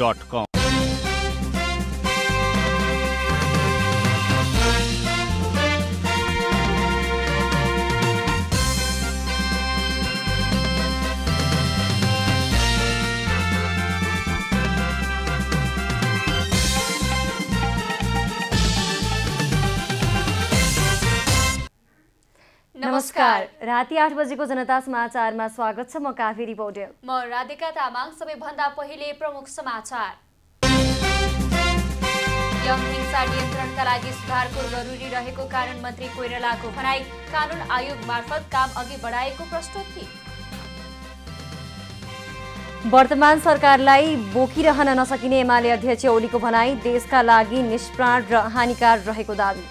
News.com. नमस्कार राति आठ बजेको जनता समाचारमा स्वागत छ म काफी रिपोर्टर म राधिका तामाङ सबैभन्दा पहिले प्रमुख समाचार यङ हिंसा नियन्त्रणका लागि सुधारको जरुरी रहेको कारण मन्त्री कोइरालाको भनाई कानुन आयोग मार्फत काम अघि बढाएको प्रस्तुति वर्तमान सरकारलाई बोकिरहन नसकिने एमाले अध्यक्ष ओलीको भनाई देशका लागि निष्प्राण र हानिकार रहेको दावी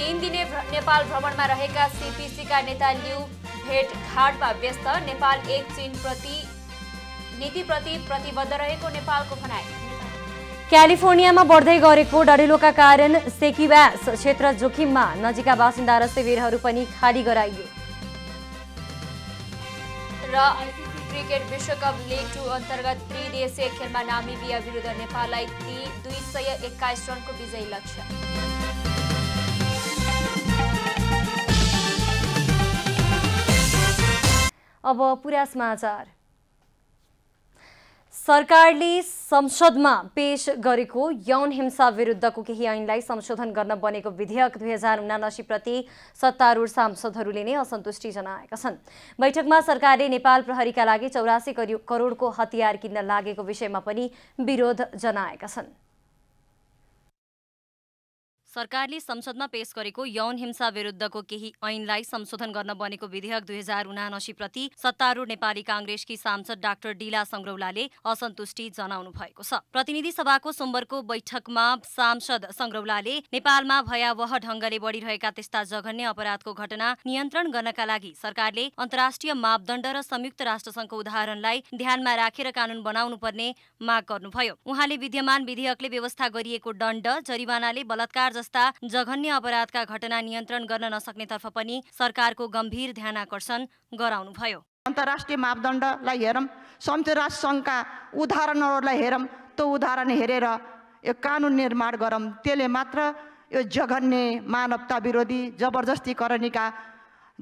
तीन दिने नेपाल भ्रमणमा रहेका सिपिसीका नेता लिउ भेटघाटमा व्यस्त नेपाल एक नीति नीतिप्रति प्रतिबद्ध रहेको नेपालको भनाइ क्यालिफोर्नियामा बढ्दै गरेको डढेलोका कारण सेकिब्यास क्षेत्र जोखिममा नजिकका बासिन्दा र शिविरहरू पनि खाली गराइयो र क्रिकेट विश्वकप लिग टू अन्तर्गत त्रिदेशीय खेलमा नामीबिया विरुद्ध नेपाललाई दुई सय एक्काइस रनको विजयी लक्ष्य अब पुरा समाचार सरकारले संसदमा पेश गरेको यौन हिंसा विरुद्धको केही ऐनलाई संशोधन गर्न बनेको विधेयक दुई हजार उनासीप्रति सत्तारूढ सांसदहरूले नै असन्तुष्टि जनाएका छन् बैठकमा सरकारले नेपाल प्रहरीका लागि चौरासी करोडको हतियार किन्न लागेको विषयमा पनि विरोध जनाएका छन् सरकारले संसदमा पेश गरेको यौन हिंसा विरुद्धको केही ऐनलाई संशोधन गर्न बनेको विधेयक दुई हजार उनासीप्रति सत्तारूढ नेपाली काङ्ग्रेसकी सांसद डाक्टर डिला संग्रौलाले असन्तुष्टि जनाउनु भएको छ प्रतिनिधि सभाको सोमबारको बैठकमा सांसद संग्रौलाले नेपालमा भयावह ढंगले बढिरहेका त्यस्ता जघन्य अपराधको घटना नियन्त्रण गर्नका लागि सरकारले अन्तर्राष्ट्रिय मापदण्ड र संयुक्त राष्ट्रसंघको उदाहरणलाई ध्यानमा राखेर कानून बनाउनु पर्ने माग गर्नुभयो उहाँले विद्यमान विधेयकले व्यवस्था गरिएको दण्ड जरिवानाले बलात्कार जस्ता जघन्य अपराधका घटना नियन्त्रण गर्न नसक्नेतर्फ पनि सरकारको गम्भीर ध्यान आकर्षण गराउनुभयो अन्तर्राष्ट्रिय मापदण्डलाई हेरौँ संयुक्त राष्ट्र सङ्घका उदाहरणहरूलाई हेरौँ त्यो उदाहरण हेरेर यो कानुन निर्माण गरौँ त्यसले मात्र यो जघन्य मानवता विरोधी जबरजस्तीकरणका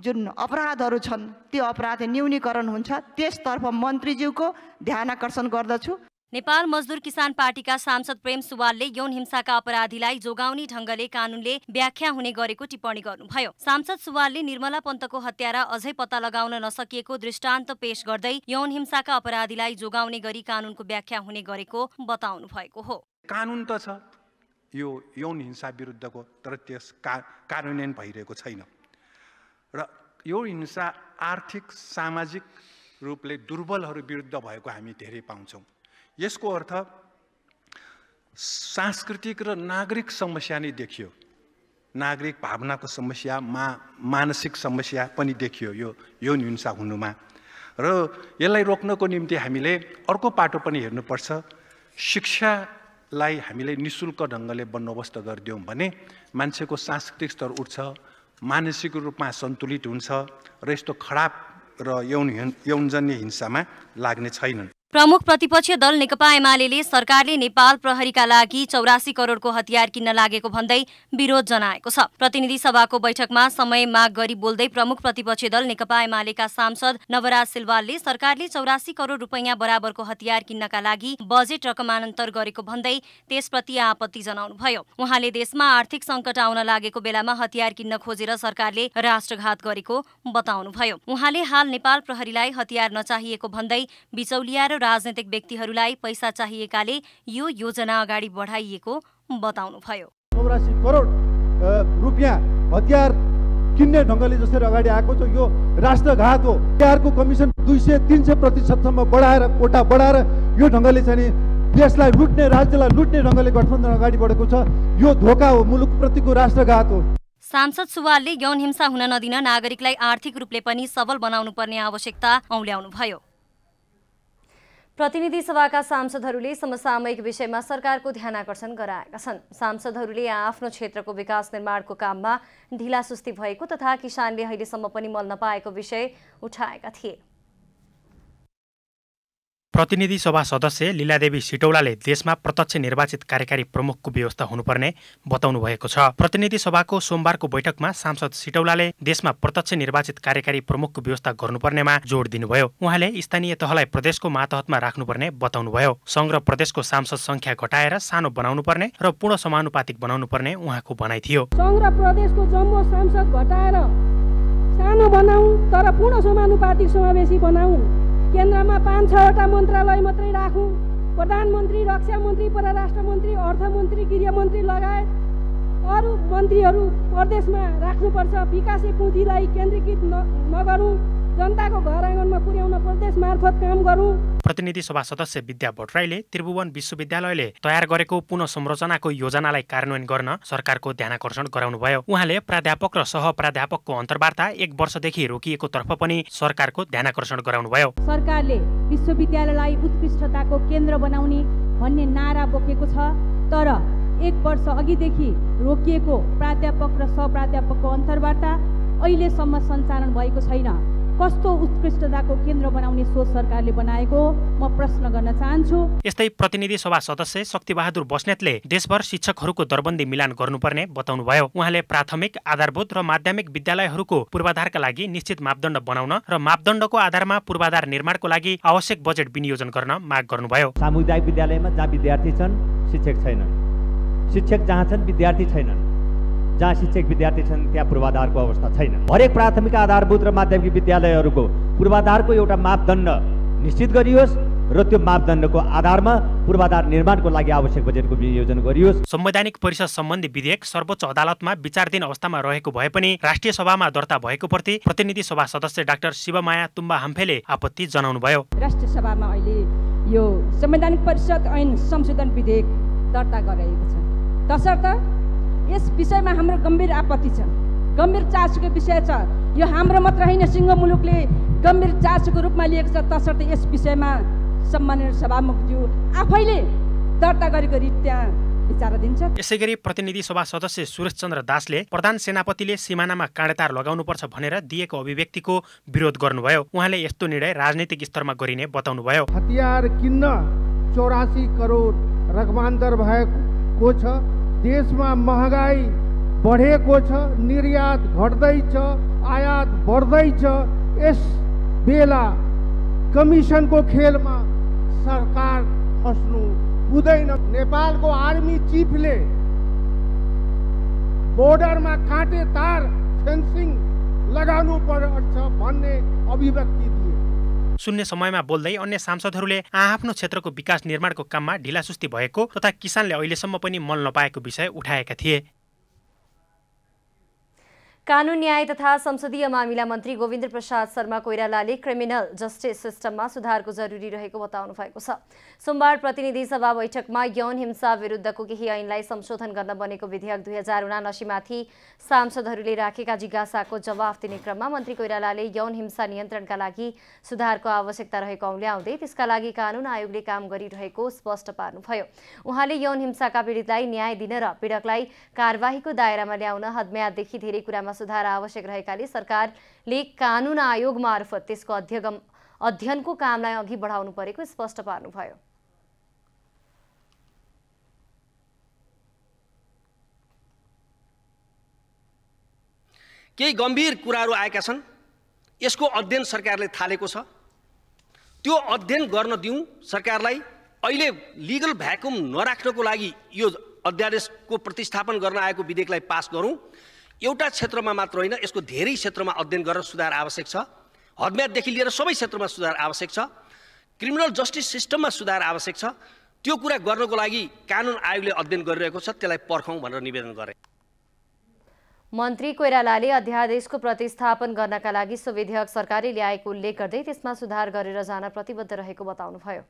जुन अपराधहरू छन् त्यो अपराध न्यूनीकरण हुन्छ त्यसतर्फ मन्त्रीज्यूको ध्यान आकर्षण गर्दछु नेपाल मजदुर किसान पार्टीका सांसद प्रेम सुवालले यौन हिंसाका अपराधीलाई जोगाउने ढङ्गले कानूनले व्याख्या हुने गरेको टिप्पणी गर्नुभयो सांसद सुवालले निर्मला पन्तको हत्यारा अझै पत्ता लगाउन नसकिएको दृष्टान्त पेश गर्दै यौन हिंसाका अपराधीलाई जोगाउने गरी कानूनको व्याख्या हुने गरेको बताउनु भएको हो कानुन त छ यो यौन हिंसा विरुद्धको तर त्यस कार्यान्वयन भइरहेको छैन र यो हिंसा आर्थिक सामाजिक रूपले दुर्बलहरू विरुद्ध भएको हामी धेरै पाउँछौँ यसको अर्थ सांस्कृतिक र नागरिक समस्या नै देखियो नागरिक भावनाको समस्या मा मानसिक समस्या पनि देखियो यो यौन हिंसा हुनुमा र यसलाई रोक्नको निम्ति हामीले अर्को पाटो पनि हेर्नुपर्छ शिक्षालाई हामीले नि शुल्क ढङ्गले बन्दोबस्त गरिदियौँ भने मान्छेको सांस्कृतिक स्तर उठ्छ मानसिक रूपमा सन्तुलित हुन्छ र यस्तो खराब र यौन यौनजन्य हिंसामा लाग्ने छैनन् प्रमुख प्रतिपक्ष दल नेकपा एमाले सरकारले नेपाल प्रहरीका लागि चौरासी करोडको हतियार किन्न लागेको भन्दै विरोध जनाएको छ प्रतिनिधि सभाको बैठकमा समय माग गरी बोल्दै प्रमुख प्रतिपक्षी दल नेकपा एमालेका सांसद नवराज सिलवालले सरकारले चौरासी करोड रुपैयाँ बराबरको हतियार किन्नका लागि बजेट रकमान्तर गरेको भन्दै त्यसप्रति आपत्ति जनाउनुभयो उहाँले देशमा आर्थिक संकट आउन लागेको बेलामा हतियार किन्न खोजेर सरकारले राष्ट्रघात गरेको बताउनुभयो उहाँले हाल नेपाल प्रहरीलाई हतियार नचाहिएको भन्दै बिचौलिया र राजनैतिक व्यक्तिहरूलाई पैसा चाहिएकाले यो योजना अगाडि बढाइएको बताउनुभयो चौरासी करोड रुपियाँ हतियार किन्ने ढङ्गले जसरी अगाडि आएको छ यो राष्ट्रघात हो हतियारको कमिसन दुई सय तिन सय प्रतिशतसम्म बढाएर कोटा बढाएर यो ढङ्गले चाहिँ देशलाई लुट्ने राज्यलाई लुट्ने ढङ्गले गठबन्धन अगाडि बढेको छ यो धोका हो मुलुकप्रतिको राष्ट्रघात हो सांसद सुवालले यौन हिंसा हुन नदिन नागरिकलाई आर्थिक रूपले पनि सबल बनाउनु पर्ने आवश्यकता औल्याउनुभयो प्रतिनिधि सभाका सांसदहरूले समसामयिक विषयमा सरकारको ध्यान आकर्षण गराएका छन् सांसदहरूले आफ्नो क्षेत्रको विकास निर्माणको काममा ढिलासुस्ती भएको तथा किसानले अहिलेसम्म पनि मल नपाएको विषय उठाएका थिए प्रतिनिधि सभा सदस्य लीलादेवी सिटौलाले देशमा प्रत्यक्ष निर्वाचित कार्यकारी प्रमुखको व्यवस्था हुनुपर्ने बताउनु भएको छ प्रतिनिधि सभाको सोमबारको बैठकमा सांसद सिटौलाले देशमा प्रत्यक्ष निर्वाचित कार्यकारी प्रमुखको व्यवस्था गर्नुपर्नेमा जोड दिनुभयो उहाँले स्थानीय तहलाई प्रदेशको मातहतमा राख्नुपर्ने बताउनुभयो सङ्घ प्रदेशको सांसद संख्या घटाएर सानो बनाउनुपर्ने र पूर्ण समानुपातिक बनाउनु पर्ने उहाँको भनाइ थियो प्रदेशको जम्बो सांसद घटाएर सानो बनाऊ तर पूर्ण समानुपातिक समावेशी बनाऊ केन्द्रमा पाँच छवटा मन्त्रालय मात्रै राखौँ प्रधानमन्त्री रक्षा मन्त्री परराष्ट्र मन्त्री अर्थमन्त्री गृहमन्त्री लगायत अरू मन्त्रीहरू प्रदेशमा राख्नुपर्छ विकासे पुँजीलाई केन्द्रीकृत न नगरौँ जनताको घर आँगनमा पुर्याउन प्रदेश मार्फत काम गरौँ प्रतिनिधि सभा सदस्य विद्या भट्टराईले त्रिभुवन विश्वविद्यालयले तयार गरेको पुनः संरचनाको योजनालाई कार्यान्वयन गर्न सरकारको ध्यान ध्यानकर्षण गराउनुभयो उहाँले प्राध्यापक र सह प्राध्यापकको अन्तर्वार्ता एक वर्षदेखि रोकिएको तर्फ पनि सरकारको ध्यान ध्यानकर्षण गराउनुभयो सरकारले विश्वविद्यालयलाई उत्कृष्टताको केन्द्र बनाउने भन्ने नारा बोकेको छ तर एक वर्ष अघिदेखि रोकिएको प्राध्यापक र सहप्राध्यापकको अन्तर्वार्ता अहिलेसम्म सञ्चालन भएको छैन कस्तो उत्कृष्टताको केन्द्र बनाउने सोच सरकारले बनाएको म प्रश्न गर्न चाहन्छु यस्तै प्रतिनिधि सभा सदस्य शक्तिबहादुर बस्नेतले देशभर शिक्षकहरूको दरबन्दी मिलान गर्नुपर्ने बताउनुभयो उहाँले प्राथमिक आधारभूत र माध्यमिक विद्यालयहरूको पूर्वाधारका लागि निश्चित मापदण्ड बनाउन र मापदण्डको आधारमा पूर्वाधार निर्माणको लागि आवश्यक बजेट विनियोजन गर्न माग गर्नुभयो सामुदायिक विद्यालयमा जहाँ विद्यार्थी छन् शिक्षक छैनन् शिक्षक जहाँ छन् विद्यार्थी छैनन् जहाँ शिक्षक विद्यार्थी छन् त्यहाँ पूर्वाधारको अवस्था छैन हरेक प्राथमिक आधारभूत र माध्यमिक विद्यालयहरूको पूर्वाधारको एउटा मापदण्ड निश्चित गरियोस् र त्यो मापदण्डको आधारमा पूर्वाधार निर्माणको लागि आवश्यक बजेटको विनियोजन गरियोस् संवैधानिक परिषद सम्बन्धी विधेयक सर्वोच्च अदालतमा विचारधीन अवस्थामा रहेको भए पनि राष्ट्रिय सभामा दर्ता भएको प्रति प्रतिनिधि सभा सदस्य डाक्टर शिवमाया तुम्बा हाम्फेले आपत्ति जनाउनुभयो राष्ट्रिय सभामा अहिले यो संवैधानिक परिषद ऐन संशोधन विधेयक दर्ता गराइएको छ तसर्थ यस विषयमा हाम्रो गम्भीर आपत्ति छ गम्भीर चासोको विषय छ यो हाम्रो मात्र होइन सिङ्गो मुलुकले गम्भीर चासोको रूपमा लिएको छ तसर्थ यस विषयमा सम्मानित सभामुखज्यू आफैले दर्ता गरेको रित त्यहाँ यसै गरी प्रतिनिधि सभा सदस्य सुरेश चन्द्र दासले प्रधान सेनापतिले सिमानामा काँडेतार लगाउनुपर्छ भनेर दिएको अभिव्यक्तिको विरोध गर्नुभयो उहाँले यस्तो निर्णय राजनैतिक स्तरमा गरिने बताउनुभयो हतियार किन्न चौरासी करोड रकमान्तर भएको छ देशमा महँगाई बढेको छ निर्यात घट्दैछ आयात बढ्दैछ यस बेला कमिसनको खेलमा सरकार खस्नु हुँदैन नेपालको आर्मी चिफले बोर्डरमा काँटे तार फेन्सिङ लगाउनु पर्छ भन्ने अभिव्यक्ति शून्य समयमा बोल्दै अन्य सांसदहरूले आआफ्नो क्षेत्रको विकास निर्माणको काममा ढिलासुस्ती भएको तथा किसानले अहिलेसम्म पनि मल नपाएको विषय उठाएका थिए कानुन न्याय तथा संसदीय मामिला मन्त्री गोविन्द प्रसाद शर्मा कोइरालाले क्रिमिनल जस्टिस सिस्टममा सुधारको जरुरी रहेको बताउनु भएको छ सोमबार प्रतिनिधि सभा बैठकमा यौन हिंसा विरुद्धको केही ऐनलाई संशोधन गर्न बनेको विधेयक दुई हजार उनासीमाथि सांसदहरूले राखेका जिज्ञासाको जवाफ दिने क्रममा मन्त्री कोइरालाले यौन हिंसा नियन्त्रणका लागि सुधारको आवश्यकता रहेको औल्याउँदै त्यसका लागि कानुन आयोगले काम गरिरहेको स्पष्ट पार्नुभयो उहाँले यौन हिंसाका पीडितलाई न्याय दिन र पीडकलाई कार्यवाहीको दायरामा ल्याउन हदम्यादेखि धेरै कुरामा सुधार आवश्यक रहेकाले सरकारले कानुन आयोग मार्फत त्यसको अध्यगम अध्ययनको कामलाई अघि बढाउनु परेको स्पष्ट पार्नुभयो केही गम्भीर कुराहरू आएका छन् यसको अध्ययन सरकारले थालेको छ त्यो अध्ययन गर्न दिउँ सरकारलाई अहिले लिगल भ्याकुम नराख्नको लागि यो अध्यादेशको प्रतिस्थापन गर्न आएको विधेयकलाई पास गरौँ एउटा क्षेत्रमा मात्र होइन यसको धेरै क्षेत्रमा अध्ययन गरेर सुधार आवश्यक छ हदम्यादेखि लिएर सबै क्षेत्रमा सुधार आवश्यक छ क्रिमिनल जस्टिस सिस्टममा सुधार आवश्यक छ त्यो कुरा गर्नको लागि कानुन आयोगले अध्ययन गरिरहेको छ त्यसलाई पर्खौँ भनेर निवेदन गरे मन्त्री कोइरालाले अध्यादेशको प्रतिस्थापन गर्नका लागि सो विधेयक सरकारले ल्याएको उल्लेख गर्दै त्यसमा सुधार गरेर जान प्रतिबद्ध रहेको बताउनुभयो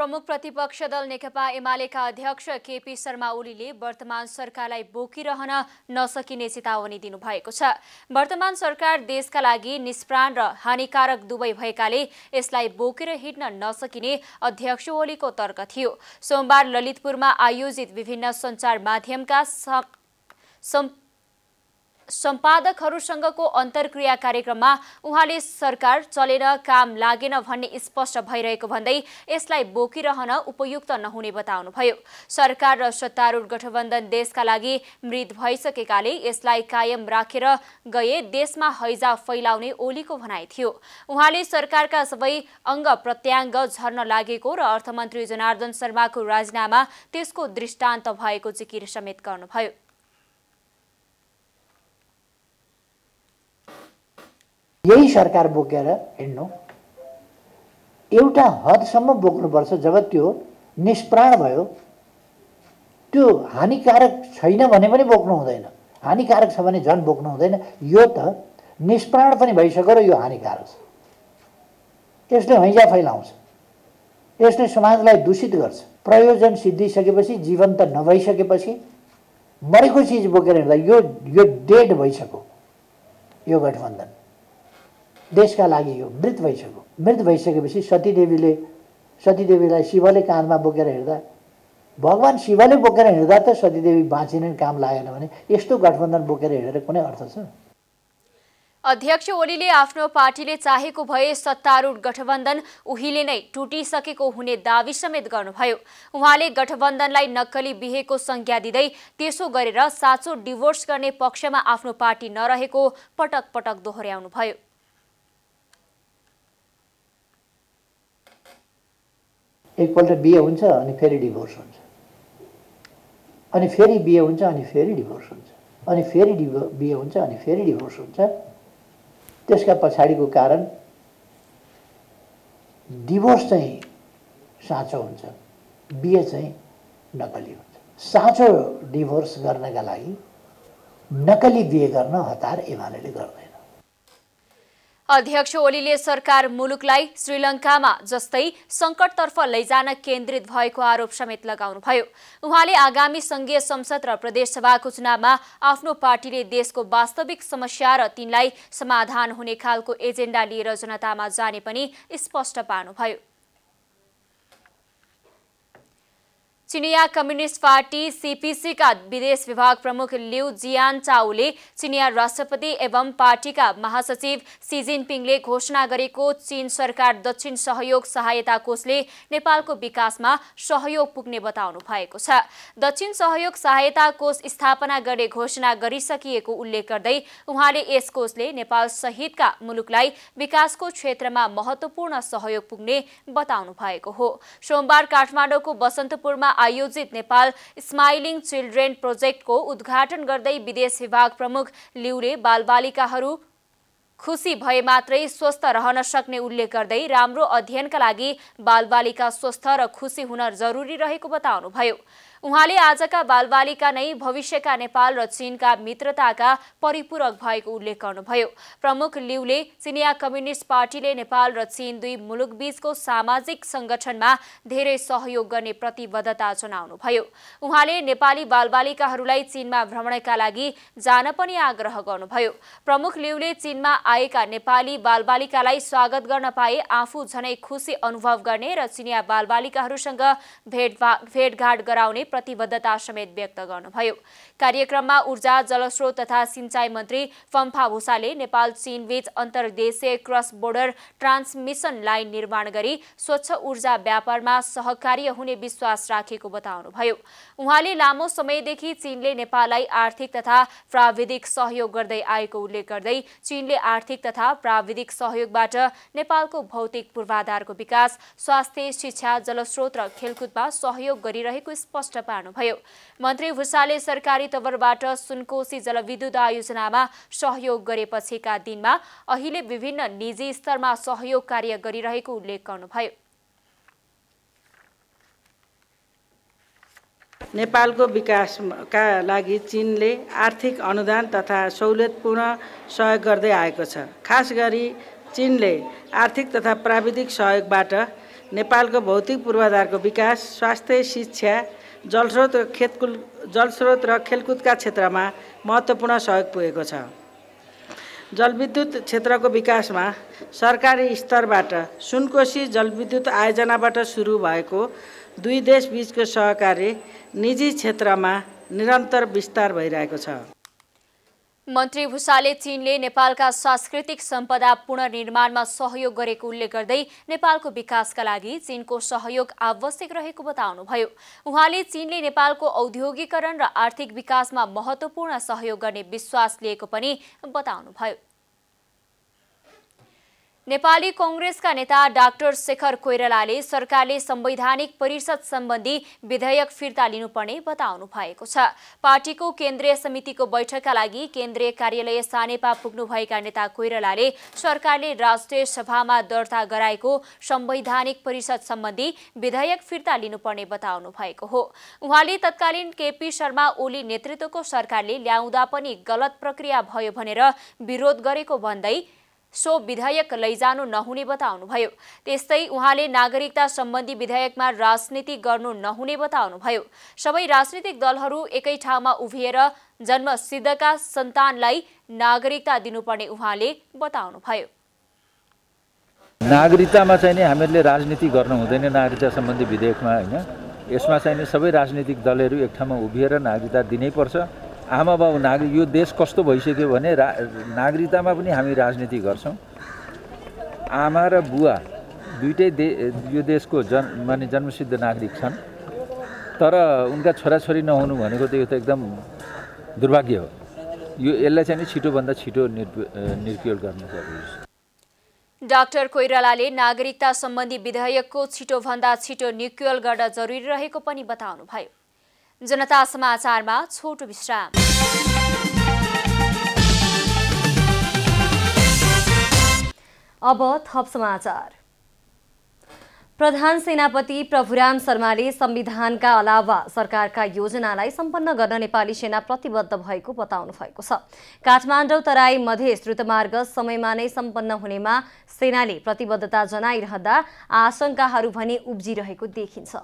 प्रमुख प्रतिपक्ष दल नेकपा एमालेका अध्यक्ष केपी शर्मा ओलीले वर्तमान सरकारलाई बोकिरहन नसकिने चेतावनी दिनुभएको छ वर्तमान सरकार देशका लागि निष्प्राण र हानिकारक दुवै भएकाले यसलाई बोकेर हिँड्न नसकिने अध्यक्ष ओलीको तर्क थियो सोमबार ललितपुरमा आयोजित विभिन्न सञ्चार माध्यमका सम्पादकहरूसँगको अन्तर्क्रिया कार्यक्रममा उहाँले सरकार चलेर काम लागेन भन्ने स्पष्ट भइरहेको भन्दै यसलाई बोकिरहन उपयुक्त नहुने बताउनुभयो सरकार र सत्तारूढ गठबन्धन देशका लागि मृत भइसकेकाले यसलाई कायम राखेर गए देशमा हैजा फैलाउने ओलीको भनाइ थियो उहाँले सरकारका सबै अङ्ग प्रत्याङ्ग झर्न लागेको र अर्थमन्त्री जनार्दन शर्माको राजीनामा त्यसको दृष्टान्त भएको जिकिर समेत गर्नुभयो यही सरकार बोकेर हिँड्नु एउटा हदसम्म बोक्नुपर्छ जब त्यो निष्प्राण भयो त्यो हानिकारक छैन भने पनि बोक्नु हुँदैन हानिकारक छ भने झन् बोक्नु हुँदैन यो त निष्प्राण पनि भइसक्यो र यो हानिकारक छ यसले हैजा फैलाउँछ यसले समाजलाई दूषित गर्छ प्रयोजन सिद्धिसकेपछि जीवन्त नभइसकेपछि मरेको चिज बोकेर हिँड्दा यो यो डेड भइसक्यो यो गठबन्धन देशका लागि यो मृत भइसक्यो मृत भइसकेपछि सतीदेवीले सतीदेवीलाई शिवले काँधमा बोकेर हिँड्दा भगवान् शिवले बोकेर हिँड्दा त सतीदेवी बाँचिने काम लागेन भने यस्तो गठबन्धन बोकेर हिँडेर कुनै अर्थ छ अध्यक्ष ओलीले आफ्नो पार्टीले चाहेको भए सत्तारूढ गठबन्धन उहिले नै टुटिसकेको हुने दावी समेत गर्नुभयो उहाँले गठबन्धनलाई नक्कली बिहेको संज्ञा दिँदै त्यसो गरेर साँचो डिभोर्स गर्ने पक्षमा आफ्नो पार्टी नरहेको पटक पटक दोहोऱ्याउनुभयो एकपल्ट बिहे हुन्छ अनि फेरि डिभोर्स हुन्छ अनि फेरि बिहे हुन्छ अनि फेरि डिभोर्स हुन्छ अनि फेरि डिभो बिहे हुन्छ अनि फेरि डिभोर्स हुन्छ त्यसका पछाडिको कारण डिभोर्स चाहिँ साँचो हुन्छ बिहे चाहिँ नकली हुन्छ साँचो डिभोर्स गर्नका लागि नकली बिहे गर्न हतार एमाले गर्दैन अध्यक्ष ओलीले सरकार मुलुकलाई श्रीलङ्कामा जस्तै सङ्कटतर्फ लैजान केन्द्रित भएको आरोप समेत लगाउनुभयो उहाँले आगामी संघीय संसद र प्रदेशसभाको चुनावमा आफ्नो पार्टीले देशको वास्तविक समस्या र तिनलाई समाधान हुने खालको एजेन्डा लिएर जनतामा जाने पनि स्पष्ट पार्नुभयो चिनिया कम्युनिस्ट पार्टी सिपिसीका विदेश विभाग प्रमुख लिउ जियान चाउले चिनिया राष्ट्रपति एवं पार्टीका महासचिव सी जिनपिङले घोषणा गरेको चीन सरकार दक्षिण सहयोग सहायता कोषले नेपालको विकासमा सहयोग पुग्ने बताउनु भएको छ दक्षिण सहयोग सहायता कोष स्थापना गर्ने घोषणा गरिसकिएको उल्लेख गर्दै उहाँले यस कोषले नेपाल सहितका मुलुकलाई विकासको क्षेत्रमा महत्वपूर्ण सहयोग पुग्ने बताउनु भएको हो सोमबार काठमाडौँको बसन्तपुरमा आयोजित नेपाल स्माइलिङ चिल्ड्रेन प्रोजेक्टको उद्घाटन गर्दै विदेश विभाग प्रमुख लिउले बालबालिकाहरू खुसी भए मात्रै स्वस्थ रहन सक्ने उल्लेख गर्दै राम्रो अध्ययनका लागि बालबालिका स्वस्थ र खुसी हुन जरुरी रहेको बताउनुभयो उहाँले आजका बालबालिका नै भविष्यका नेपाल र चीनका मित्रताका परिपूरक भएको उल्लेख गर्नुभयो प्रमुख लिउले चिनिया कम्युनिस्ट पार्टीले नेपाल र चीन दुई मुलुकबीचको सामाजिक संगठनमा धेरै सहयोग गर्ने प्रतिबद्धता जनाउनुभयो उहाँले नेपाली बालबालिकाहरूलाई चीनमा भ्रमणका लागि जान पनि आग्रह गर्नुभयो प्रमुख लिउले चीनमा आएका नेपाली बालबालिकालाई स्वागत गर्न पाए आफू झनै खुसी अनुभव गर्ने र चिनिया बालबालिकाहरूसँग भेट भेटघाट गराउने प्रतिबद्धता समेत व्यक्त गर्नुभयो कार्यक्रममा ऊर्जा जलस्रोत तथा सिंचाई मन्त्री फम्फा भूषाले नेपाल चीनबीच अन्तर्देशीय क्रस बोर्डर ट्रान्समिसन लाइन निर्माण गरी स्वच्छ ऊर्जा व्यापारमा सहकार्य हुने विश्वास राखेको बताउनुभयो उहाँले लामो समयदेखि चीनले नेपाललाई आर्थिक तथा प्राविधिक सहयोग गर्दै आएको उल्लेख गर्दै चीनले आर्थिक तथा प्राविधिक सहयोगबाट नेपालको भौतिक पूर्वाधारको विकास स्वास्थ्य शिक्षा जलस्रोत र खेलकुदमा सहयोग गरिरहेको स्पष्ट पार्नुभयो मन्त्री भूषाले सरकारी तवरबाट सुनकोशी जलविद्युत आयोजनामा सहयोग गरेपछिका दिनमा अहिले विभिन्न निजी स्तरमा सहयोग कार्य गरिरहेको उल्लेख गर्नुभयो नेपालको विकासका लागि चिनले आर्थिक अनुदान तथा सहुलियतपूर्ण सहयोग गर्दै आएको छ खास गरी चिनले आर्थिक तथा प्राविधिक सहयोगबाट नेपालको भौतिक पूर्वाधारको विकास स्वास्थ्य शिक्षा जलस्रोत र खेतकुल जलस्रोत र खेलकुदका क्षेत्रमा महत्त्वपूर्ण सहयोग पुगेको छ जलविद्युत क्षेत्रको विकासमा सरकारी स्तरबाट सुनकोशी जलविद्युत आयोजनाबाट सुरु भएको दुई देशबीचको सहकार्य निजी क्षेत्रमा निरन्तर विस्तार भइरहेको छ मन्त्री भूषाले चीनले नेपालका सांस्कृतिक सम्पदा पुनर्निर्माणमा सहयोग गरेको उल्लेख गर्दै नेपालको विकासका लागि चीनको सहयोग आवश्यक रहेको बताउनुभयो उहाँले चीनले नेपालको औद्योगिकरण र आर्थिक विकासमा महत्त्वपूर्ण सहयोग गर्ने विश्वास लिएको पनि बताउनुभयो नेपाली कङ्ग्रेसका नेता डाक्टर शेखर कोइरालाले सरकारले संवैधानिक परिषद सम्बन्धी विधेयक फिर्ता लिनुपर्ने बताउनु भएको छ पार्टीको केन्द्रीय समितिको बैठकका लागि केन्द्रीय कार्यालय सानेपा पुग्नुभएका नेता कोइरालाले सरकारले राष्ट्रिय सभामा दर्ता गराएको संवैधानिक परिषद सम्बन्धी विधेयक फिर्ता लिनुपर्ने बताउनु भएको हो उहाँले तत्कालीन केपी शर्मा ओली नेतृत्वको सरकारले ल्याउँदा पनि गलत प्रक्रिया भयो भनेर विरोध गरेको भन्दै सो विधेयक लैजानु नहुने बताउनुभयो त्यस्तै उहाँले नागरिकता सम्बन्धी विधेयकमा राजनीति गर्नु नहुने बताउनुभयो सबै राजनीतिक दलहरू एकै ठाउँमा उभिएर जन्मसिद्धका सन्तानलाई नागरिकता दिनुपर्ने उहाँले बताउनुभयो नागरिकतामा चाहिँ नि हामीहरूले राजनीति गर्नु हुँदैन नागरिकता सम्बन्धी विधेयकमा होइन यसमा चाहिँ नि सबै राजनीतिक दलहरू एक ठाउँमा उभिएर नागरिकता दिनैपर्छ आमा बाबु नागरिक यो देश कस्तो भइसक्यो भने रा नागरिकतामा पनि हामी राजनीति गर्छौँ आमा र बुवा दुइटै दे यो देशको जन् माने जन्मसिद्ध नागरिक छन् तर उनका छोराछोरी नहुनु भनेको त यो त एकदम दुर्भाग्य हो यो यसलाई चाहिँ छिटोभन्दा छिटो निर् गर्नु जरुरी छ डाक्टर कोइरालाले नागरिकता सम्बन्धी विधेयकको छिटोभन्दा छिटो निक्युअल गर्न जरुरी रहेको पनि बताउनुभयो जनता समाचारमा छोटो विश्राम अब थप समाचार प्रधान सेनापति प्रभुराम शर्माले संविधानका अलावा सरकारका योजनालाई सम्पन्न गर्न नेपाली सेना प्रतिबद्ध भएको बताउनु भएको छ काठमाडौँ तराई मधेस श्रुतमार्ग समयमा नै सम्पन्न हुनेमा सेनाले प्रतिबद्धता जनाइरहँदा आशंकाहरू भने उब्जिरहेको देखिन्छ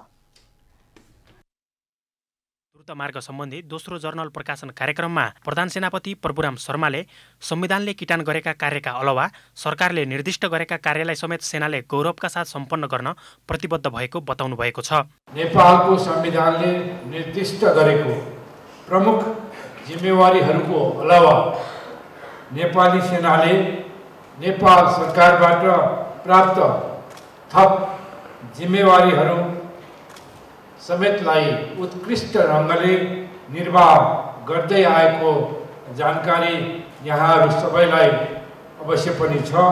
उक्त मार्ग सम्बन्धी दोस्रो जर्नल प्रकाशन कार्यक्रममा प्रधान सेनापति प्रभुराम शर्माले संविधानले किटान गरेका कार्यका अलावा सरकारले निर्दिष्ट गरेका कार्यलाई समेत सेनाले गौरवका साथ सम्पन्न गर्न प्रतिबद्ध भएको बताउनु भएको छ नेपालको संविधानले निर्दिष्ट गरेको प्रमुख जिम्मेवारीहरूको अलावा नेपाली सेनाले नेपाल सरकारबाट प्राप्त थप जिम्मेवारीहरू समेतलाई उत्कृष्ट ढङ्गले निर्वाह गर्दै आएको जानकारी यहाँहरू सबैलाई अवश्य पनि छ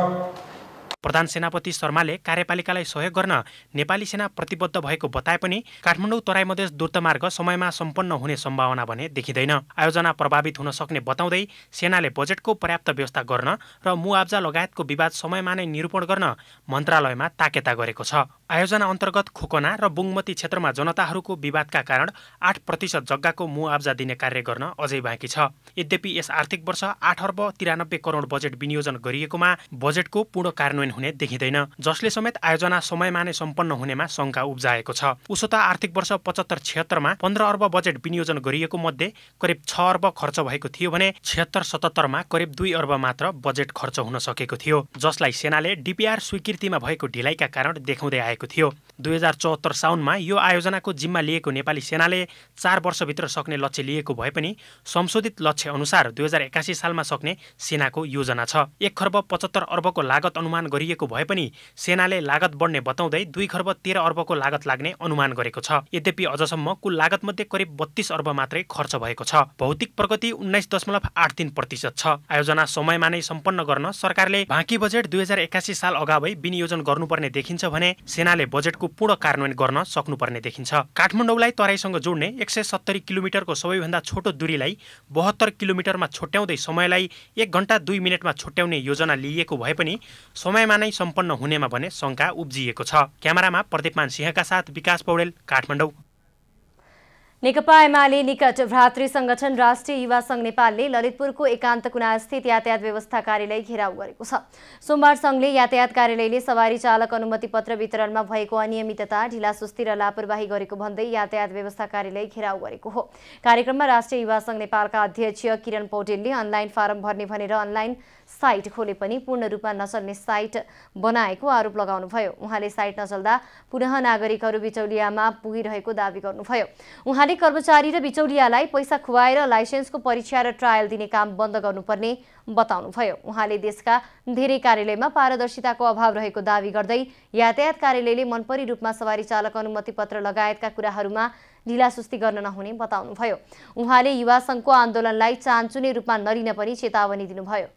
प्रधान सेनापति शर्माले कार्यपालिकालाई सहयोग गर्न नेपाली सेना प्रतिबद्ध भएको बताए पनि काठमाडौँ तराई मधेस दूर्तमार्ग समयमा सम्पन्न हुने सम्भावना भने देखिँदैन आयोजना प्रभावित हुन सक्ने बताउँदै सेनाले बजेटको पर्याप्त व्यवस्था गर्न र मुआब्जा लगायतको विवाद समयमा नै निरूपण गर्न मन्त्रालयमा ताकेता गरेको छ आयोजना अन्तर्गत खोकना र बुङमती क्षेत्रमा जनताहरूको विवादका कारण आठ प्रतिशत जग्गाको मुआब्जा दिने कार्य गर्न अझै बाँकी छ यद्यपि यस आर्थिक वर्ष आठ अर्ब तिरानब्बे करोड बजेट विनियोजन गरिएकोमा बजेटको पूर्ण कार्यान्वयन हुने देखिँदैन जसले समेत आयोजना समयमा नै सम्पन्न हुनेमा शङ्का उब्जाएको छ उसो त आर्थिक वर्ष पचहत्तर छिहत्तरमा पन्ध्र अर्ब बजेट विनियोजन गरिएको मध्ये करिब छ अर्ब खर्च भएको थियो भने छिहत्तर सतहत्तरमा करिब दुई अर्ब मात्र बजेट खर्च हुन सकेको थियो जसलाई सेनाले डिपिआर स्वीकृतिमा भएको ढिलाइका कारण देखाउँदै आएको थियो दुई हजार चौहत्तर साउनमा यो आयोजनाको जिम्मा लिएको नेपाली सेनाले चार वर्षभित्र सक्ने लक्ष्य लिएको भए पनि संशोधित लक्ष्य अनुसार दुई हजार एकासी सालमा सक्ने सेनाको योजना छ एक खर्ब पचहत्तर अर्बको लागत अनुमान गरिएको भए पनि सेनाले लागत बढ्ने बताउँदै दुई खर्ब तेह्र अर्बको लागत लाग्ने अनुमान गरेको छ यद्यपि अझसम्म कुल लागत लागतमध्ये करिब बत्तीस अर्ब मात्रै खर्च भएको छ भौतिक प्रगति उन्नाइस दशमलव आठ तिन प्रतिशत छ आयोजना समयमा नै सम्पन्न गर्न सरकारले बाँकी बजेट दुई हजार एकासी साल अगावै विनियोजन गर्नुपर्ने देखिन्छ भने सेनाले बजेटको कार्यको पूर्ण कार्यान्वयन गर्न सक्नुपर्ने देखिन्छ काठमाडौँलाई तराईसँग जोड्ने एक सय सत्तरी किलोमिटरको सबैभन्दा छोटो दूरीलाई बहत्तर किलोमिटरमा छुट्याउँदै समयलाई एक घन्टा दुई मिनटमा छुट्याउने योजना लिइएको भए पनि समयमा नै सम्पन्न हुनेमा भने शङ्का उब्जिएको छ क्यामेरामा प्रदीपमान सिंहका साथ विकास पौडेल काठमाडौँ नेकपा एमाले निकट भ्रातृ संगठन राष्ट्रिय युवा संघ नेपालले ललितपुरको एकान्त कुनास्थित यातायात व्यवस्था कार्यालय घेराउ गरेको छ सोमबार संघले यातायात कार्यालयले सवारी चालक अनुमति पत्र वितरणमा भएको अनियमितता ढिलासुस्ती र लापरवाही गरेको भन्दै यातायात व्यवस्था कार्यालय घेराउ गरेको हो कार्यक्रममा राष्ट्रिय युवा संघ नेपालका अध्यक्ष किरण पौडेलले अनलाइन फारम भर्ने भनेर अनलाइन साइट खोले पनि पूर्ण रूपमा नचल्ने साइट बनाएको आरोप लगाउनुभयो उहाँले साइट नचल्दा पुनः नागरिकहरू बिचौलियामा पुगिरहेको दावी गर्नुभयो उहाँले कर्मचारी र बिचौलियालाई पैसा खुवाएर लाइसेन्सको परीक्षा र ट्रायल दिने काम बन्द गर्नुपर्ने बताउनुभयो उहाँले देशका धेरै कार्यालयमा पारदर्शिताको अभाव रहेको दावी गर्दै यातायात कार्यालयले मनपरी रूपमा सवारी चालक अनुमति पत्र लगायतका कुराहरूमा ढिलासुस्ती गर्न नहुने बताउनुभयो उहाँले युवा सङ्घको आन्दोलनलाई चान्चुने रूपमा नलिन पनि चेतावनी दिनुभयो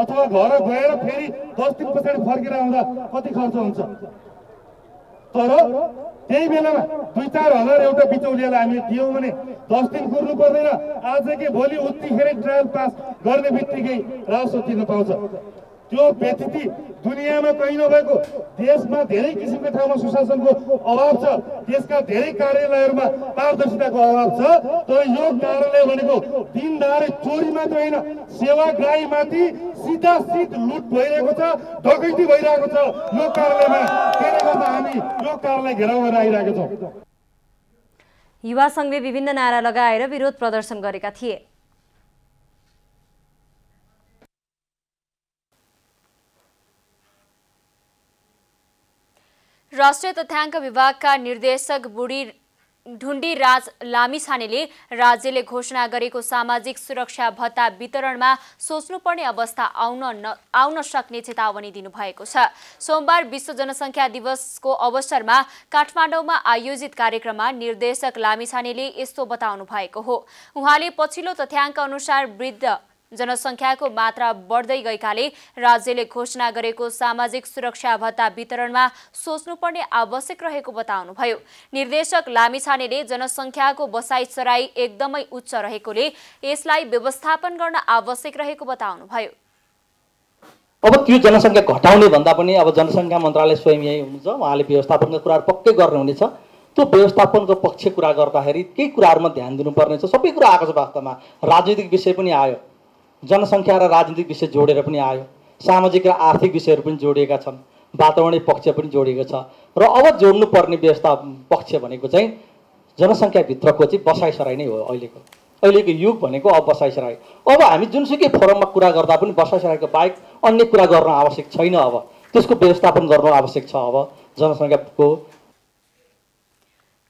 अथवा घर गएर फेरि दस दिन पछाडि फर्केर आउँदा कति खर्च हुन्छ तर त्यही बेलामा दुई चार हजार एउटा बिचौलियालाई हामीले दियौँ भने दस दिन कुर्नु पर्दैन आज के भोलि उत्तिखेर ट्रायल पास गर्ने बित्तिकै राजस्व तिर्न पाउँछ त्यो व्यतिथि दुनियाँमा कहीँ नभएको देशमा धेरै किसिमको ठाउँमा सुशासनको अभाव छ देशका धेरै कार्यालयहरूमा पारदर्शिताको अभाव छ तर यो कार्यालय भनेको दिनधारे चोरी मात्र होइन सेवाग्राहीमाथि सिधा सिध लुट भइरहेको छ डकैती भइरहेको छ यो कार्यालयमा त्यसले गर्दा हामी यो कार्यालय घेराउमा आइरहेको छौँ युवा सङ्घले विभिन्न नारा लगाएर विरोध प्रदर्शन गरेका थिए राष्ट्रिय तथ्याङ्क विभागका निर्देशक बुढी ढुण्डी राज लामिछानेले राज्यले घोषणा गरेको सामाजिक सुरक्षा भत्ता वितरणमा सोच्नुपर्ने अवस्था आउन न आउन सक्ने चेतावनी दिनुभएको छ सोमबार विश्व जनसङ्ख्या दिवसको अवसरमा काठमाडौँमा आयोजित कार्यक्रममा निर्देशक लामिछानेले यस्तो बताउनु भएको हो उहाँले पछिल्लो तथ्याङ्क अनुसार वृद्ध जनसङ्ख्याको मात्रा बढ्दै गएकाले राज्यले घोषणा गरेको सामाजिक सुरक्षा भत्ता वितरणमा सोच्नुपर्ने आवश्यक रहेको बताउनुभयो निर्देशक लामिछानेले जनसङ्ख्याको बसाइ सराई एकदमै उच्च रहेकोले यसलाई व्यवस्थापन गर्न आवश्यक रहेको बताउनुभयो अब त्यो जनसङ्ख्या घटाउने भन्दा पनि अब जनसङ्ख्या मन्त्रालय स्वयं यही हुनुहुन्छ उहाँले व्यवस्थापनका कुराहरू पक्कै गर्नुहुनेछ त्यो व्यवस्थापनको पक्ष कुरा गर्दाखेरि केही कुराहरूमा ध्यान दिनुपर्नेछ सबै कुरा आएको छ वास्तवमा राजनीतिक विषय पनि आयो जनसङ्ख्या र राजनीतिक विषय जोडेर पनि आयो सामाजिक र आर्थिक विषयहरू पनि जोडिएका छन् वातावरणीय पक्ष पनि जोडिएको छ र अब जोड्नुपर्ने व्यवस्था पक्ष भनेको चाहिँ जनसङ्ख्याभित्रको चाहिँ बसाइसराई नै हो अहिलेको अहिलेको युग भनेको अब बसाइसराई अब हामी जुनसुकै फोरममा कुरा गर्दा पनि बसाइसराईको बाहेक अन्य कुरा गर्न आवश्यक छैन अब त्यसको व्यवस्थापन गर्नु आवश्यक छ अब जनसङ्ख्याको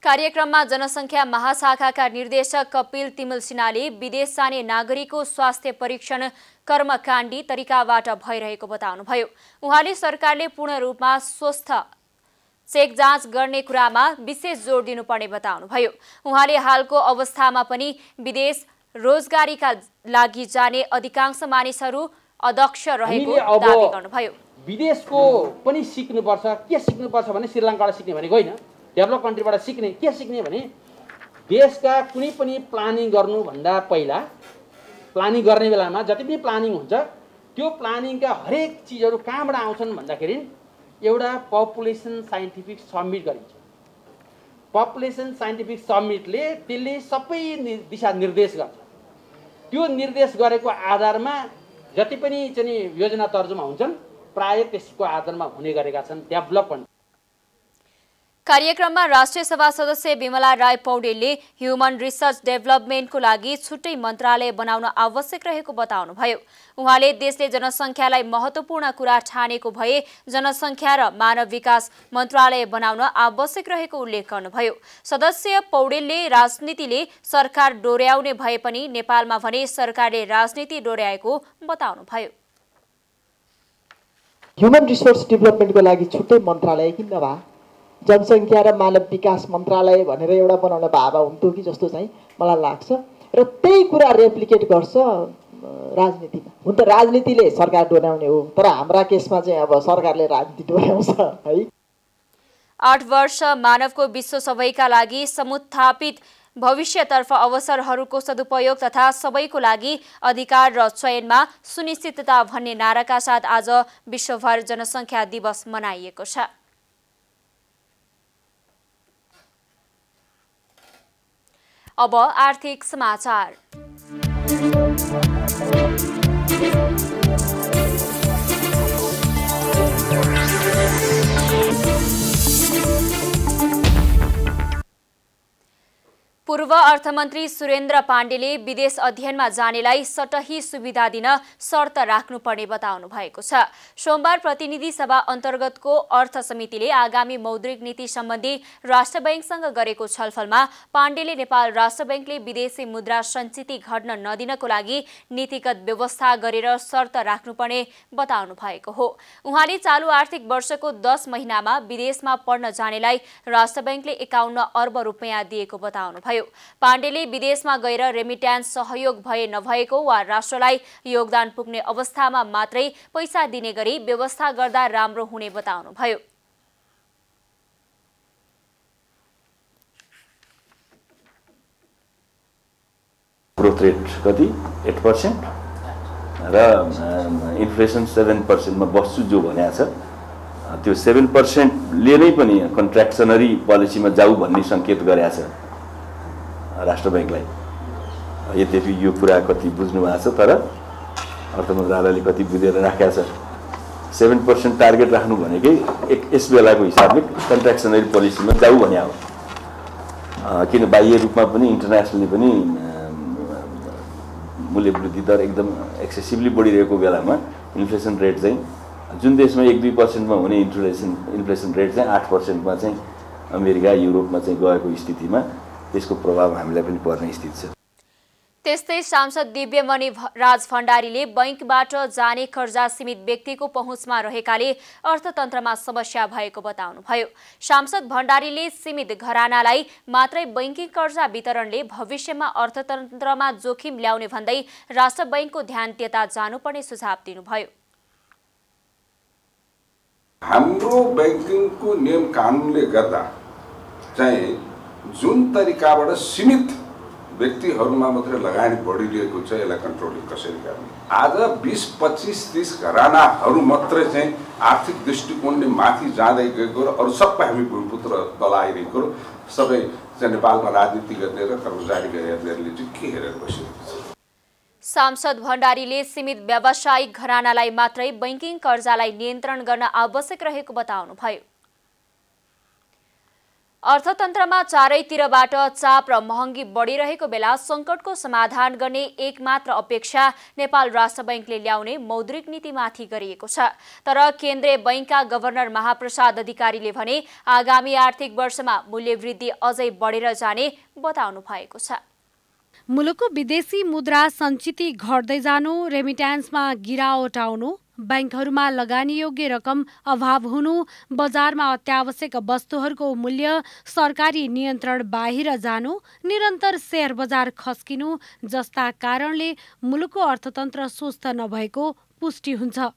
कार्यक्रममा जनसङ्ख्या महाशाखाका निर्देशक कपिल तिमल सिन्हाले विदेश जाने नागरिकको स्वास्थ्य परीक्षण कर्मकाण्डी तरिकाबाट भइरहेको बताउनुभयो उहाँले सरकारले पूर्ण रूपमा स्वस्थ चेक जाँच गर्ने कुरामा विशेष जोड दिनुपर्ने बताउनुभयो उहाँले हालको अवस्थामा पनि विदेश रोजगारीका लागि जाने अधिकांश मानिसहरू अध्यक्ष रहेको दावी गर्नुभयो विदेशको पनि सिक्नुपर्छ के सिक्नुपर्छ भने श्रीलङ्काबाट सिक्ने भनेको होइन डेभलप कन्ट्रीबाट सिक्ने के सिक्ने भने देशका कुनै पनि प्लानिङ गर्नुभन्दा पहिला प्लानिङ गर्ने बेलामा जति पनि प्लानिङ हुन्छ त्यो प्लानिङका हरेक चिजहरू कहाँबाट आउँछन् भन्दाखेरि एउटा पपुलेसन साइन्टिफिक सबमिट गरिन्छ पपुलेसन साइन्टिफिक सबमिटले त्यसले सबै दिशा निर्देश गर्छ त्यो निर्देश गरेको आधारमा जति पनि चाहिँ योजना तर्जुमा हुन्छन् प्रायः त्यसको आधारमा हुने गरेका छन् डेभलप कार्यक्रममा राष्ट्रिय सभा सदस्य विमला राई पौडेलले ह्युमन रिसर्च डेभलपमेन्टको लागि छुट्टै मन्त्रालय बनाउन आवश्यक रहेको बताउनुभयो उहाँले देशले जनसङ्ख्यालाई महत्त्वपूर्ण कुरा ठानेको भए जनसङ्ख्या र मानव विकास मन्त्रालय बनाउन आवश्यक रहेको उल्लेख गर्नुभयो सदस्य पौडेलले राजनीतिले सरकार डोर्याउने भए पनि नेपालमा भने सरकारले राजनीति डोर्याएको बताउनुभयो ह्युमन रिसोर्स डेभलपमेन्टको लागि छुट्टै मन्त्रालय किन नभए जनसङ्ख्या र मानव विकास मन्त्रालय भनेर एउटा बनाउन भावा हुन्थ्यो कि जस्तो चाहिँ मलाई लाग्छ र त्यही कुरा रेप्लिकेट गर्छ राजनीतिमा हुन त राजनीतिले सरकार डोर्याउने हो तर हाम्रा केसमा चाहिँ अब सरकारले राजनीति डोर्याउँछ है आठ वर्ष मानवको विश्व सबैका लागि समुत्थापित भविष्यतर्फ अवसरहरूको सदुपयोग तथा सबैको लागि अधिकार र चयनमा सुनिश्चितता भन्ने नाराका साथ आज विश्वभर जनसङ्ख्या दिवस मनाइएको छ अब आर्थिक समाचार पूर्व अर्थमन्त्री सुरेन्द्र पाण्डेले विदेश अध्ययनमा जानेलाई सटही सुविधा दिन शर्त राख्नुपर्ने बताउनु भएको छ सोमबार प्रतिनिधि सभा अन्तर्गतको अर्थ समितिले आगामी मौद्रिक नीति सम्बन्धी राष्ट्र ब्याङ्कसँग गरेको छलफलमा पाण्डेले नेपाल राष्ट्र ब्याङ्कले विदेशी मुद्रा सञ्चिति घट्न नदिनको लागि नीतिगत व्यवस्था गरेर शर्त राख्नुपर्ने बताउनु भएको हो उहाँले चालु आर्थिक वर्षको दस महिनामा विदेशमा पढ्न जानेलाई राष्ट्र ब्याङ्कले एकाउन्न अर्ब रुपियाँ दिएको बताउनुभयो गर्नुभयो पाण्डेले विदेशमा गएर रेमिट्यान्स सहयोग भए नभएको वा राष्ट्रलाई योगदान पुग्ने अवस्थामा मात्रै पैसा दिने गरी व्यवस्था गर्दा राम्रो हुने बताउनुभयो ग्रोथ रेट कति एट पर्सेन्ट र इन्फ्लेसन सेभेन पर्सेन्टमा बस्छु जो भनेको छ त्यो सेभेन पर्सेन्टले नै पनि कन्ट्राक्सनरी पोलिसीमा जाऊ भन्ने सङ्केत गरेका छ राष्ट्र ब्याङ्कलाई यद्यपि यो कुरा कति बुझ्नु भएको छ तर अर्थ मन्त्रालयले कति बुझेर राखेको छ सेभेन पर्सेन्ट टार्गेट राख्नु भनेकै एक यस बेलाको हिसाबले कन्ट्राक्सनरी पोलिसीमा जाऊ भने हो किन बाह्य रूपमा पनि इन्टरनेसनली पनि मूल्य वृद्धि दर एकदम एक्सेसिभली बढिरहेको बेलामा इन्फ्लेसन रेट चाहिँ जुन देशमा एक दुई पर्सेन्टमा हुने इन्फ्लेसन इन्फ्लेसन रेट चाहिँ आठ पर्सेन्टमा चाहिँ अमेरिका युरोपमा चाहिँ गएको स्थितिमा त्यसको प्रभाव हामीलाई पनि पर्ने स्थिति छ त्यस्तै सांसद दिव्यमणि राज भण्डारीले बैङ्कबाट जाने कर्जा सीमित व्यक्तिको पहुँचमा रहेकाले अर्थतन्त्रमा समस्या भएको बताउनुभयो सांसद भण्डारीले सीमित घरानालाई मात्रै बैङ्किङ कर्जा वितरणले भविष्यमा अर्थतन्त्रमा जोखिम ल्याउने भन्दै राष्ट्र बैङ्कको ध्यान त्यता जानुपर्ने सुझाव दिनुभयो हाम्रो ब्याङ्किङको नियम कानुनले गर्दा चाहिँ जुन तरिकाबाट सीमित व्यक्तिहरूमा मात्रै लगानी बढिरहेको छ यसलाई कन्ट्रोल कसरी गर्ने आज बिस पच्चिस तिस घरानाहरू मात्रै चाहिँ आर्थिक दृष्टिकोणले माथि जाँदै गएको र अरू सबै हामी भूमिपुत्र तल आइरहेको र सबै चाहिँ नेपालमा राजनीति गर्ने र कर्मचारी गर्नेहरूले चाहिँ के हेरेर बसिरहेको छ सांसद भण्डारीले सीमित व्यावसायिक घरानालाई मात्रै बैङ्किङ कर्जालाई नियन्त्रण गर्न आवश्यक रहेको बताउनुभयो अर्थतन्त्रमा चारैतिरबाट चाप र महँगी बढिरहेको बेला सङ्कटको समाधान गर्ने एकमात्र अपेक्षा नेपाल राष्ट्र बैङ्कले ल्याउने मौद्रिक नीतिमाथि गरिएको छ तर केन्द्रीय बैङ्कका गभर्नर महाप्रसाद अधिकारीले भने आगामी आर्थिक वर्षमा मूल्यवृद्धि अझै बढेर जाने बताउनु भएको छ मुलुकको विदेशी मुद्रा सञ्चित घट्दै जानु रेमिट्यान्समा गिरावट आउनु ब्याङ्कहरूमा लगानीयोग्य रकम अभाव हुनु बजारमा अत्यावश्यक वस्तुहरूको मूल्य सरकारी नियन्त्रण बाहिर जानु निरन्तर सेयर बजार खस्किनु जस्ता कारणले मुलुकको अर्थतन्त्र सुस्त नभएको पुष्टि हुन्छ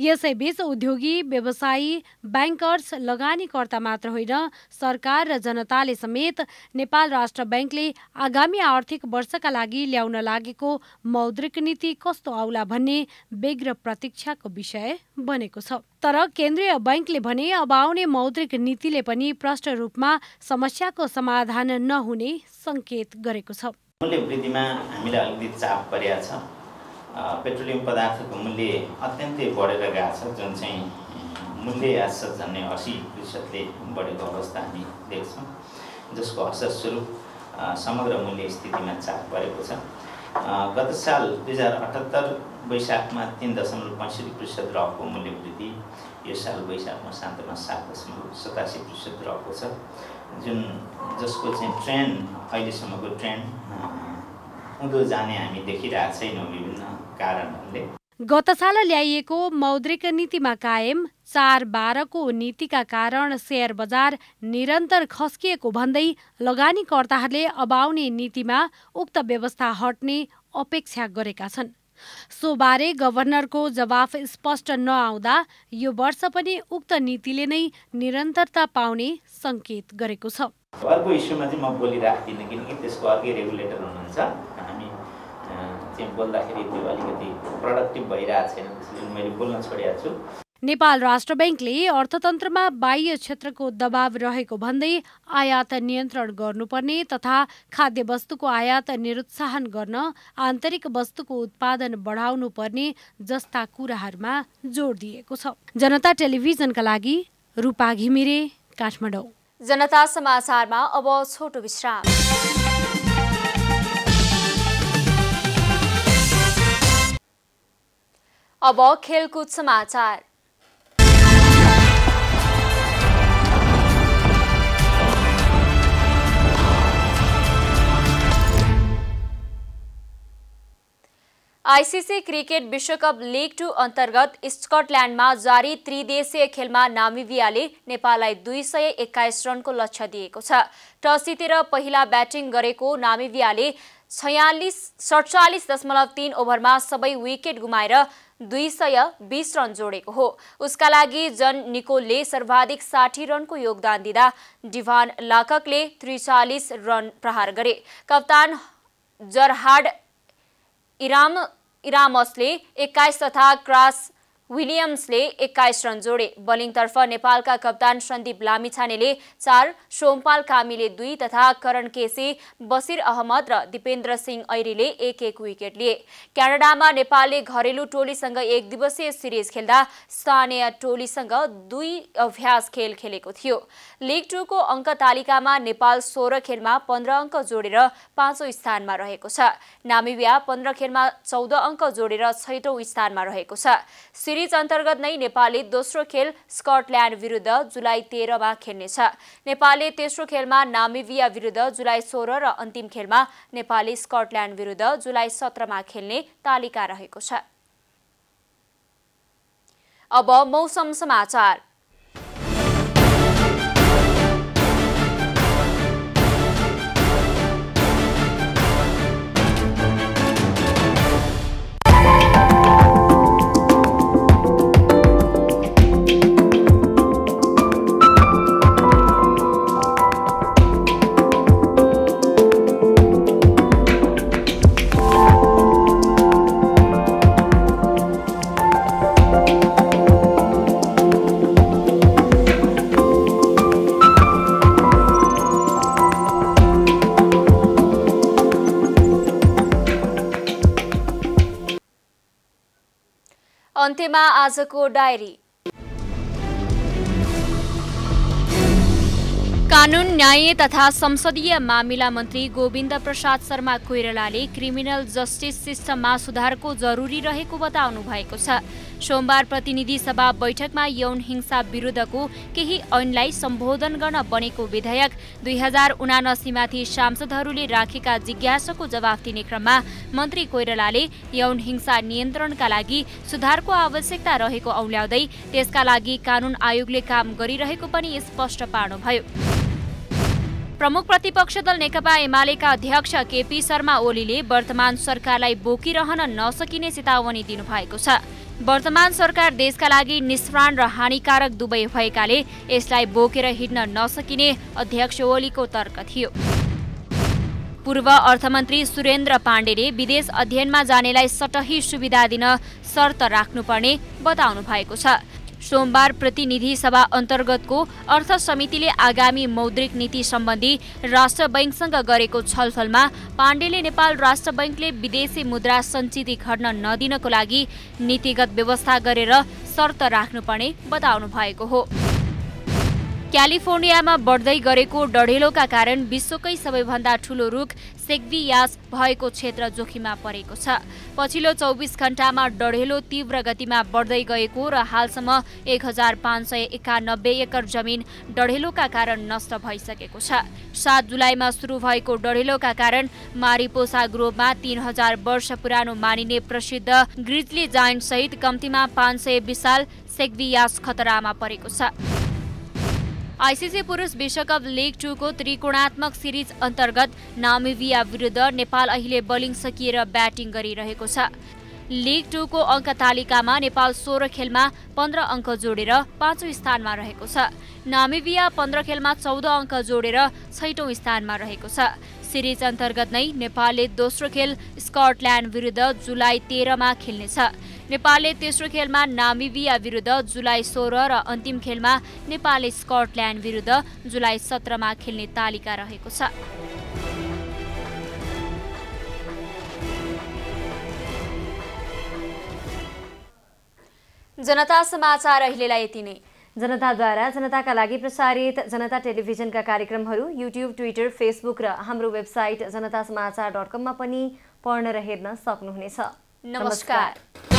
यसैबीच उद्योगी व्यवसायी ब्याङ्कर्स लगानीकर्ता मात्र होइन सरकार र जनताले समेत नेपाल राष्ट्र ब्याङ्कले आगामी आर्थिक वर्षका लागि ल्याउन लागेको मौद्रिक नीति कस्तो आउला भन्ने व्यग्र प्रतीक्षाको विषय बनेको छ तर केन्द्रीय बैङ्कले भने अब आउने मौद्रिक नीतिले पनि प्रष्ट रूपमा समस्याको समाधान नहुने सङ्केत गरेको छ मूल्य वृद्धिमा हामीलाई अलिकति चाप परेको छ पेट्रोलियम पदार्थको मूल्य अत्यन्तै बढेर गएको छ जुन चाहिँ मूल्य आज झन्डै असी प्रतिशतले बढेको अवस्था हामी देख्छौँ जसको असर असरस्वरूप समग्र मूल्य स्थितिमा चाप परेको छ गत साल दुई हजार अठहत्तर वैशाखमा तिन दशमलव पैँसठी प्रतिशत रहेको मूल्य वृद्धि यो साल वैशाखमा सातमा सात दशमलव सतासी प्रतिशत रहेको छ जुन जसको चाहिँ ट्रेन्ड अहिलेसम्मको ट्रेन्ड उँधो जाने हामी देखिरहेको छैनौँ विभिन्न कारणहरूले गत साल ल्याइएको मौद्रिक नीतिमा कायम चार बाह्रको नीतिका कारण सेयर बजार निरन्तर खस्किएको भन्दै लगानीकर्ताहरूले अब आउने नीतिमा उक्त व्यवस्था हट्ने अपेक्षा गरेका छन् सोबारे गभर्नरको जवाफ स्पष्ट नआउँदा यो वर्ष पनि उक्त नीतिले नै निरन्तरता पाउने सङ्केत गरेको छ अर्को इस्युमा चाहिँ म बोलिराख्दिनँ किनकि त्यसको अर्कै रेगुलेटर हुनुहुन्छ चाहिँ बोल्दाखेरि त्यो अलिकति प्रडक्टिभ भइरहेको छैन त्यसले मैले बोल्न छोडिरहेको छु नेपाल राष्ट्र ब्याङ्कले अर्थतन्त्रमा बाह्य क्षेत्रको दबाव रहेको भन्दै आयात नियन्त्रण गर्नुपर्ने तथा खाद्य वस्तुको आयात निरुत्साहन गर्न आन्तरिक वस्तुको उत्पादन बढाउनु पर्ने जस्ता कुराहरूमा जोड दिएको छ जनता टेलिभिजनका लागि रूपा घिमिरे काठमाडौँ जनता समाचारमा अब छोटो विश्राम अब खेलकुद समाचार आइसिसी क्रिकेट विश्वकप लिग टू अन्तर्गत स्कटल्याण्डमा जारी त्रिदेशीय खेलमा नामिबियाले नेपाललाई दुई सय एक्काइस रनको लक्ष्य दिएको छ टस जितेर पहिला ब्याटिङ गरेको नामिबियाले छयालिस सडचालिस दशमलव तीन ओभरमा सबै विकेट गुमाएर दुई सय बिस रन जोडेको हो उसका लागि जन निकोलले सर्वाधिक साठी रनको योगदान दिँदा डिभान लाकले त्रिचालिस रन प्रहार गरे कप्तान जरहाड इराम इरामसले एक्काइस तथा क्रास विलियम्सले एक्काइस रन जोडे बलिङतर्फ नेपालका कप्तान सन्दीप लामिछानेले चार सोमपाल कामीले दुई तथा करण केसी बसिर अहमद र दिपेन्द्र सिंह ऐरीले एक एक विकेट लिए क्यानाडामा नेपालले घरेलु टोलीसँग एक दिवसीय सिरिज खेल्दा स्थानीय टोलीसँग दुई अभ्यास खेल खेलेको थियो लिग टूको अङ्क तालिकामा नेपाल सोह्र खेलमा पन्ध्र अङ्क जोडेर पाँचौँ स्थानमा रहेको छ नामिबिया पन्ध्र खेलमा चौध अङ्क जोडेर छैटौँ स्थानमा रहेको छ सिरिज अन्तर्गत नै नेपालले दोस्रो खेल स्कटल्याण्ड विरुद्ध जुलाई तेह्रमा खेल्नेछ नेपालले तेस्रो खेलमा नामिबिया विरुद्ध जुलाई सोह्र र अन्तिम खेलमा नेपालले स्कटल्याण्ड विरुद्ध जुलाई सत्रमा खेल्ने तालिका रहेको छ अब मौसम समाचार अन्त्यमा आजको डायरी कानुन न्याय तथा संसदीय मामिला मन्त्री गोविन्द प्रसाद शर्मा कोइरालाले क्रिमिनल जस्टिस सिस्टममा सुधारको जरुरी रहेको बताउनु भएको छ सोमबार प्रतिनिधि सभा बैठकमा यौन हिंसा विरुद्धको केही ऐनलाई सम्बोधन गर्न बनेको विधेयक दुई हजार उनासीमाथि सांसदहरूले राखेका जिज्ञासाको जवाफ दिने क्रममा मन्त्री कोइरालाले यौन हिंसा नियन्त्रणका लागि सुधारको आवश्यकता रहेको औल्याउँदै त्यसका लागि कानून आयोगले काम गरिरहेको पनि स्पष्ट पार्नुभयो प्रमुख प्रतिपक्ष दल नेकपा एमालेका अध्यक्ष केपी शर्मा ओलीले वर्तमान सरकारलाई बोकिरहन नसकिने चेतावनी दिनुभएको छ वर्तमान सरकार देशका लागि निष्प्राण र हानिकारक दुवै भएकाले यसलाई बोकेर हिँड्न नसकिने अध्यक्ष ओलीको तर्क थियो पूर्व अर्थमन्त्री सुरेन्द्र पाण्डेले विदेश अध्ययनमा जानेलाई सटही सुविधा दिन शर्त राख्नुपर्ने बताउनु भएको छ सोमबार प्रतिनिधि सभा अन्तर्गतको अर्थ समितिले आगामी मौद्रिक नीति सम्बन्धी राष्ट्र बैङ्कसँग गरेको छलफलमा पाण्डेले नेपाल राष्ट्र बैङ्कले विदेशी मुद्रा सञ्चित घट्न नदिनको लागि नीतिगत व्यवस्था गरेर शर्त राख्नुपर्ने बताउनु भएको हो क्यालिफोर्नियामा बढ्दै गरेको डढेलोका कारण विश्वकै सबैभन्दा ठूलो रुख सेग्वियास भएको क्षेत्र जोखिममा परेको छ पछिल्लो चौबिस घण्टामा डढेलो तीव्र गतिमा बढ्दै गएको र हालसम्म एक हजार पाँच सय एकानब्बे एकर जमिन डढेलोका कारण नष्ट भइसकेको छ सात जुलाईमा सुरु भएको डढेलोका कारण मारिपोसा ग्रोभमा तीन हजार वर्ष पुरानो मानिने प्रसिद्ध ग्रिजली सहित कम्तीमा पाँच सय विशाल सेग्वियास खतरामा परेको छ आइसिसी पुरुष विश्वकप लिग टूको त्रिकोणात्मक सिरिज अन्तर्गत नामिबिया विरुद्ध नेपाल अहिले बलिङ सकिएर ब्याटिङ गरिरहेको छ लिग टूको अङ्क तालिकामा नेपाल सोह्र खेलमा पन्ध्र अङ्क जोडेर पाँचौँ स्थानमा रहेको छ नामिबिया पन्ध्र खेलमा चौध अङ्क जोडेर छैटौँ स्थानमा रहेको छ सिरिज अन्तर्गत नै नेपालले दोस्रो खेल स्कटल्यान्ड विरुद्ध जुलाई तेह्रमा खेल्नेछ नेपालले तेस्रो खेलमा नामिबिया विरुद्ध जुलाई सोह्र र अन्तिम खेलमा नेपालले स्कटल्यान्ड विरुद्ध जुलाई सत्रमा खेल्ने तालिका रहेको छ जनता समाचार अहिलेलाई यति नै जनताद्वारा जनताका लागि प्रसारित जनता टेलिभिजनका कार्यक्रमहरू युट्युब ट्विटर फेसबुक र हाम्रो वेबसाइट जनता समाचार डट कममा पनि पढ्न र हेर्न सक्नुहुनेछ नमस्कार